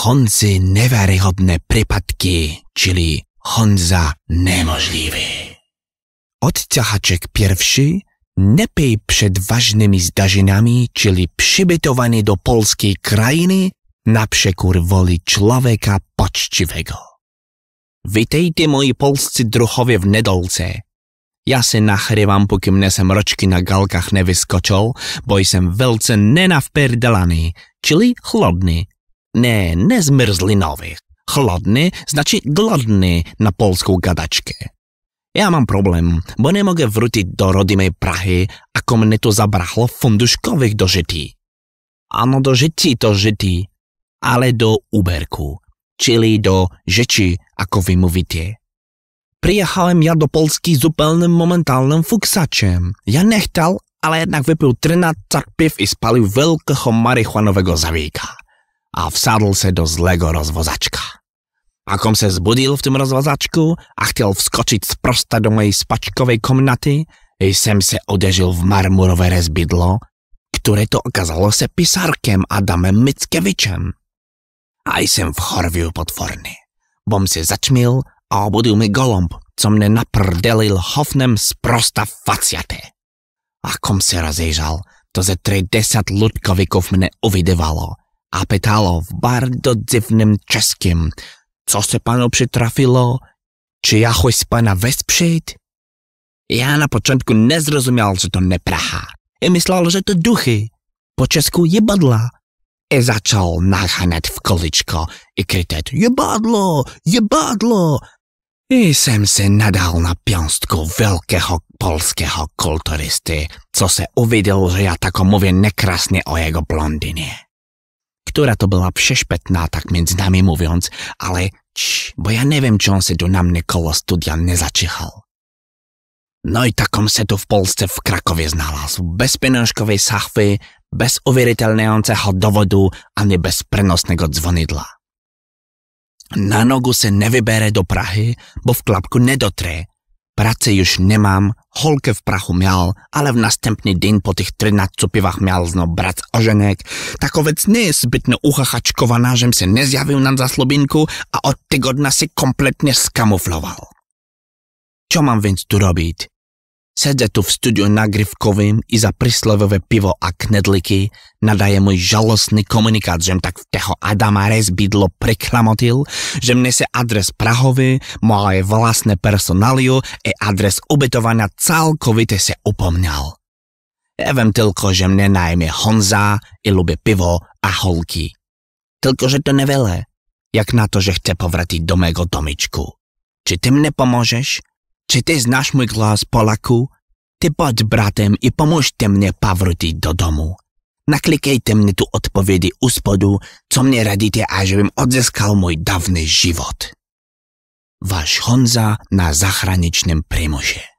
Honzi neveryhodné prípadky, čili Honza nemožlivý. Odťahaček pierwszy nepej pred vážnymi zdažinami, čili přibytovaný do polskej krajiny na przekór voli človeka počtivého. Vitejte, moji polsci druhovie v Nedolce. Ja se nachrývam, pokým nesem ročky na galkách nie wyskoczył, bo jestem wielce nenawpierdalany, czyli chlodny, Ne, nezmrzlinových. Chladný značí gladný na polskou gadačke. Já mám problém, bo nemogę wrócić do rodzimej Prahy, ako mne to zabrachlo funduškových dožití. Ano, do žití to žití, ale do uberku, čili do žeči, ako vy mluvíte. Prijechalem ja do Polski zupełnym momentalnym fuksaczem. Ja nechtal, ale jednak wypił 13 piv i spalił velkého marihuanowego zavíka a vsadl se do zlego rozvozačka. Akom se zbudil v tom rozvozačku a chtěl vskočit z prosta do mojej spačkovej komnaty, jsem se odežil v marmurové rezbydlo, které to okázalo se pisarkem Adamem Mickevičem. A jsem v chorviu potvorny. Bom se začmil a obudil mi golomb, co mne naprdelil hofnem z prosta faciate. A kom se rozejžal, to ze 30 lutkovikov mne uvidevalo a pytalo w bardzo dziwnym czeskim, co se panu przytrafilo, czy jakoś pana wesprzeć? Ja na początku nie zrozumiał, że to praha, i myślał, że to duchy, po česku jebadla. I zaczął nachanać w koliczko i krytet jebadlo, jebadlo. I sem se nadal na piąstku wielkiego polskiego kulturysty, co se uwidział, że ja tak mówię nekrasnie o jego blondynie ktorá to byla všešpetná, tak medzi nami mówiąc, ale č, bo ja neviem, čo on se do nám nekolo studia nezačichal. No i takom se tu v Polsce v Krakovie znalaz, bez penáškovej sachvy, bez uwieritelniającego dovodu ani bez prenosného dzvonidla. Na nogu se nevybere do Prahy, bo v klapku nedotre. Práce już nie mam, holkę w prachu miał, ale w następny dzień po tych trynatcu piwach miał zno brat ożenek. Takovec nie jest zbytnio uchachaczkowana, żem się nie zjawił na zaslubinku, a od tygodnia się kompletnie skamuflował. Co mam więc tu robić? Sedze tu v studiu na Grifkovým i za príslovové pivo a knedliky nadaje môj žalostný komunikát, že tak v teho Adama bydlo preklamotil, že mne se adres Prahovy, moje vlastné personáliu a adres ubytovania celkovite se upomňal. Evem tylko, že mne najmä Honza i lubie pivo a holky. Tylko, že to nevele, jak na to, že chce povratiť do mého domičku. Či ty mne pomôžeš? ty znasz mój glas, Polaku? Ty pojď, bratem, i pomožte mne powrócić do domu. Naklikejte mne tu odpovedy u spodu, co mne radíte až bym odzeskal môj dávny život. Váš Honza na zahraničném primože.